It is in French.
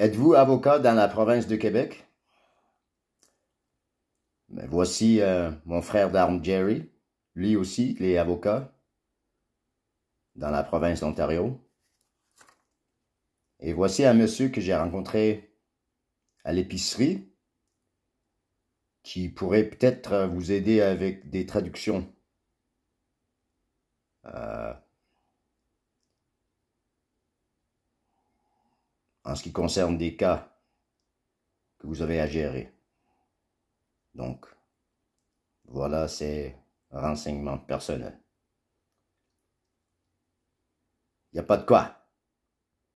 Êtes-vous avocat dans la province de Québec? Ben, voici euh, mon frère d'armes Jerry. Lui aussi, il est avocat dans la province d'Ontario. Et voici un monsieur que j'ai rencontré à l'épicerie qui pourrait peut-être vous aider avec des traductions. Euh, en ce qui concerne des cas que vous avez à gérer. Donc, voilà ces renseignements personnels. Il n'y a pas de quoi.